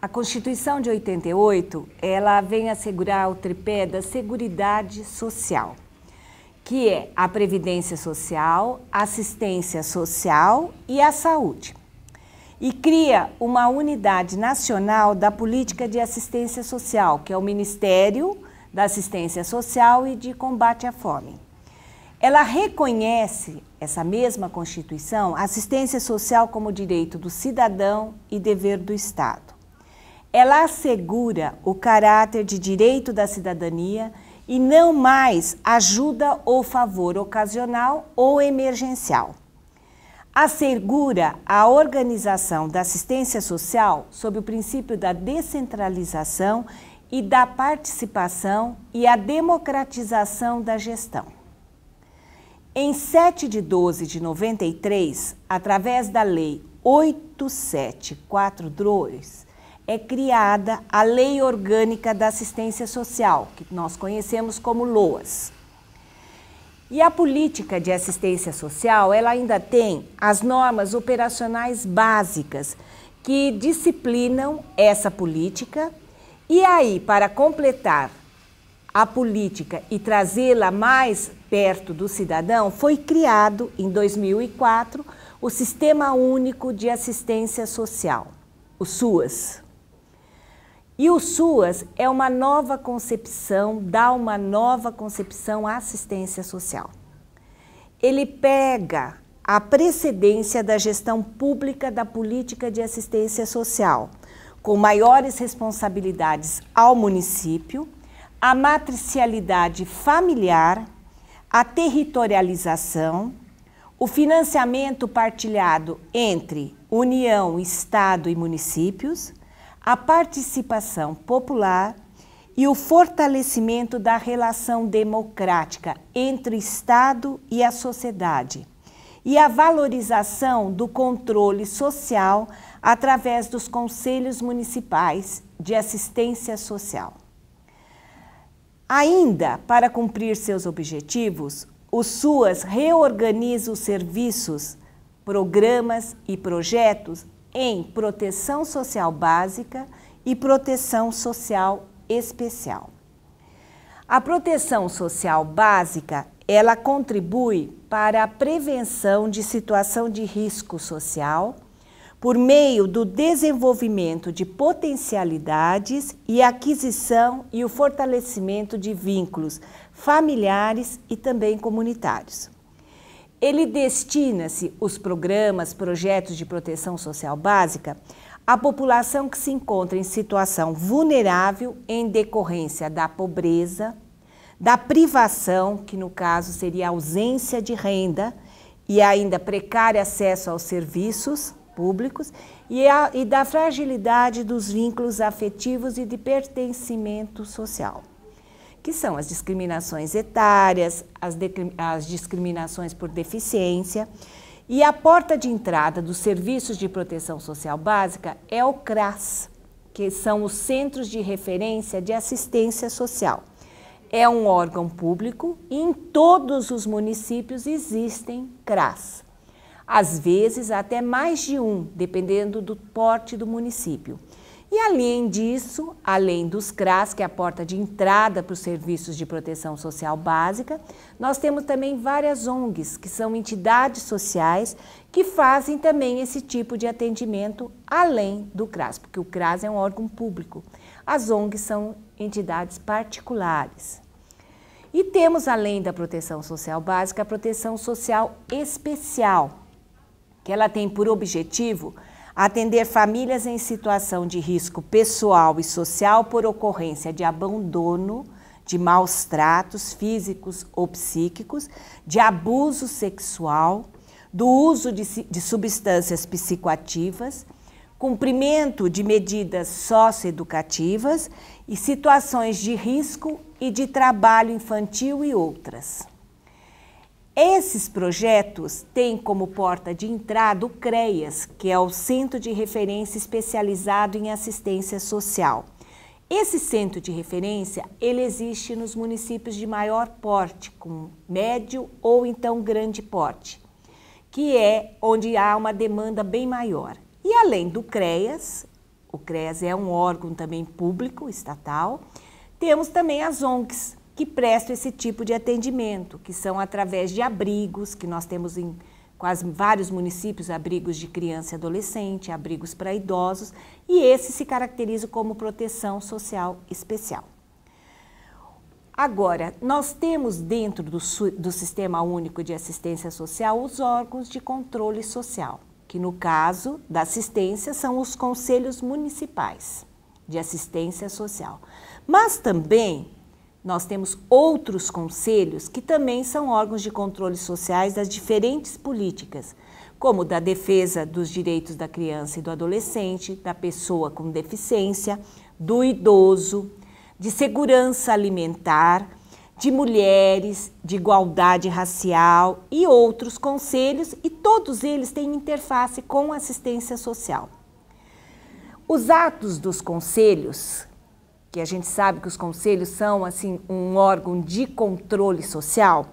A Constituição de 88, ela vem assegurar o tripé da Seguridade Social, que é a Previdência Social, Assistência Social e a Saúde. E cria uma unidade nacional da Política de Assistência Social, que é o Ministério da Assistência Social e de Combate à Fome. Ela reconhece, essa mesma Constituição, a assistência social como direito do cidadão e dever do Estado. Ela assegura o caráter de direito da cidadania e não mais ajuda ou favor ocasional ou emergencial. Assegura a organização da assistência social sob o princípio da descentralização e da participação e a democratização da gestão. Em 7 de 12 de 93, através da Lei 8742, é criada a Lei Orgânica da Assistência Social, que nós conhecemos como LOAS. E a política de assistência social, ela ainda tem as normas operacionais básicas que disciplinam essa política. E aí, para completar a política e trazê-la mais perto do cidadão, foi criado em 2004 o Sistema Único de Assistência Social, o SUAS. E o SUAS é uma nova concepção, dá uma nova concepção à assistência social. Ele pega a precedência da gestão pública da política de assistência social, com maiores responsabilidades ao município, a matricialidade familiar, a territorialização, o financiamento partilhado entre União, Estado e municípios, a participação popular e o fortalecimento da relação democrática entre Estado e a sociedade, e a valorização do controle social através dos conselhos municipais de assistência social. Ainda, para cumprir seus objetivos, o SUAS reorganiza os serviços, programas e projetos em proteção social básica e proteção social especial. A proteção social básica, ela contribui para a prevenção de situação de risco social por meio do desenvolvimento de potencialidades e aquisição e o fortalecimento de vínculos familiares e também comunitários ele destina-se os programas, projetos de proteção social básica à população que se encontra em situação vulnerável em decorrência da pobreza, da privação, que no caso seria ausência de renda e ainda precário acesso aos serviços públicos e, a, e da fragilidade dos vínculos afetivos e de pertencimento social que são as discriminações etárias, as, as discriminações por deficiência. E a porta de entrada dos serviços de proteção social básica é o CRAS, que são os Centros de Referência de Assistência Social. É um órgão público e em todos os municípios existem CRAS. Às vezes, até mais de um, dependendo do porte do município. E além disso, além dos CRAS, que é a porta de entrada para os serviços de proteção social básica, nós temos também várias ONGs, que são entidades sociais que fazem também esse tipo de atendimento além do CRAS, porque o CRAS é um órgão público. As ONGs são entidades particulares. E temos, além da proteção social básica, a proteção social especial, que ela tem por objetivo atender famílias em situação de risco pessoal e social por ocorrência de abandono, de maus tratos físicos ou psíquicos, de abuso sexual, do uso de, de substâncias psicoativas, cumprimento de medidas socioeducativas e situações de risco e de trabalho infantil e outras. Esses projetos têm como porta de entrada o CREAS, que é o Centro de Referência Especializado em Assistência Social. Esse centro de referência, ele existe nos municípios de maior porte, com médio ou então grande porte, que é onde há uma demanda bem maior. E além do CREAS, o CREAS é um órgão também público, estatal, temos também as ONGs, que prestam esse tipo de atendimento, que são através de abrigos, que nós temos em quase vários municípios, abrigos de criança e adolescente, abrigos para idosos, e esse se caracteriza como proteção social especial. Agora, nós temos dentro do, do Sistema Único de Assistência Social os órgãos de controle social, que no caso da assistência são os conselhos municipais de assistência social. Mas também nós temos outros conselhos que também são órgãos de controle sociais das diferentes políticas, como da defesa dos direitos da criança e do adolescente, da pessoa com deficiência, do idoso, de segurança alimentar, de mulheres, de igualdade racial e outros conselhos, e todos eles têm interface com assistência social. Os atos dos conselhos que a gente sabe que os conselhos são assim um órgão de controle social,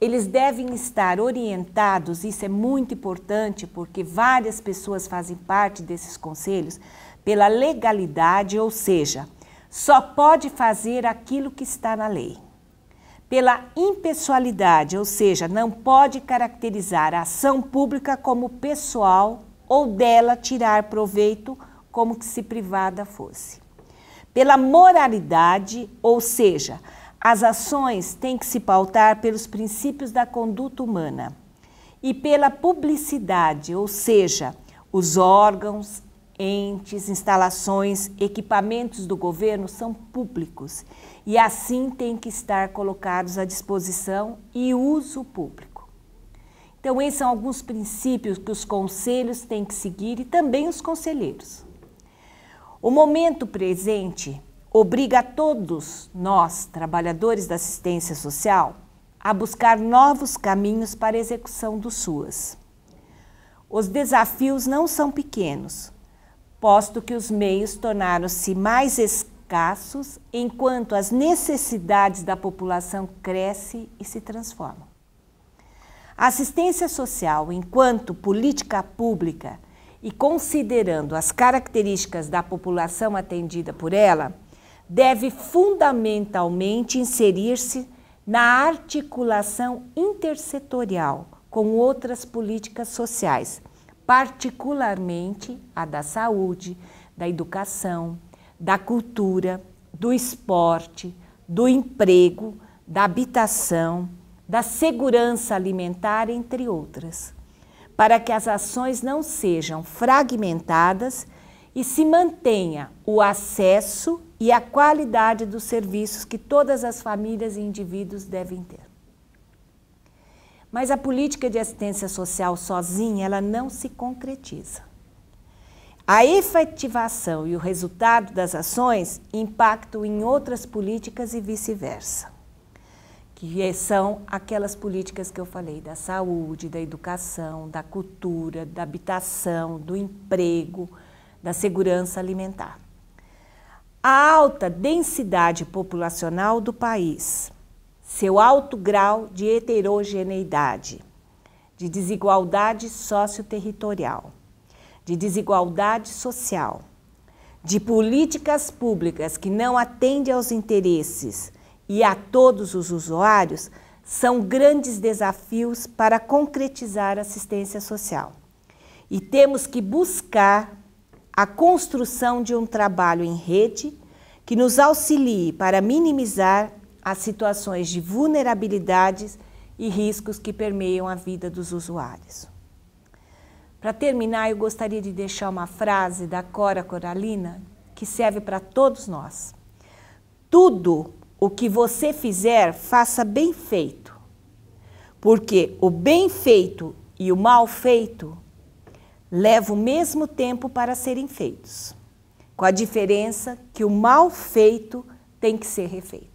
eles devem estar orientados, isso é muito importante porque várias pessoas fazem parte desses conselhos pela legalidade, ou seja, só pode fazer aquilo que está na lei. Pela impessoalidade, ou seja, não pode caracterizar a ação pública como pessoal ou dela tirar proveito como que se privada fosse pela moralidade, ou seja, as ações têm que se pautar pelos princípios da conduta humana, e pela publicidade, ou seja, os órgãos, entes, instalações, equipamentos do governo são públicos e assim têm que estar colocados à disposição e uso público. Então, esses são alguns princípios que os conselhos têm que seguir e também os conselheiros. O momento presente obriga a todos nós, trabalhadores da assistência social, a buscar novos caminhos para a execução do SUAS. Os desafios não são pequenos, posto que os meios tornaram-se mais escassos enquanto as necessidades da população crescem e se transformam. A assistência social, enquanto política pública, e considerando as características da população atendida por ela, deve fundamentalmente inserir-se na articulação intersetorial com outras políticas sociais, particularmente a da saúde, da educação, da cultura, do esporte, do emprego, da habitação, da segurança alimentar, entre outras para que as ações não sejam fragmentadas e se mantenha o acesso e a qualidade dos serviços que todas as famílias e indivíduos devem ter. Mas a política de assistência social sozinha, ela não se concretiza. A efetivação e o resultado das ações impactam em outras políticas e vice-versa que é, são aquelas políticas que eu falei, da saúde, da educação, da cultura, da habitação, do emprego, da segurança alimentar. A alta densidade populacional do país, seu alto grau de heterogeneidade, de desigualdade socioterritorial, de desigualdade social, de políticas públicas que não atendem aos interesses e a todos os usuários são grandes desafios para concretizar assistência social. E temos que buscar a construção de um trabalho em rede que nos auxilie para minimizar as situações de vulnerabilidades e riscos que permeiam a vida dos usuários. Para terminar, eu gostaria de deixar uma frase da Cora Coralina que serve para todos nós. Tudo o que você fizer, faça bem feito. Porque o bem feito e o mal feito levam o mesmo tempo para serem feitos, com a diferença que o mal feito tem que ser refeito.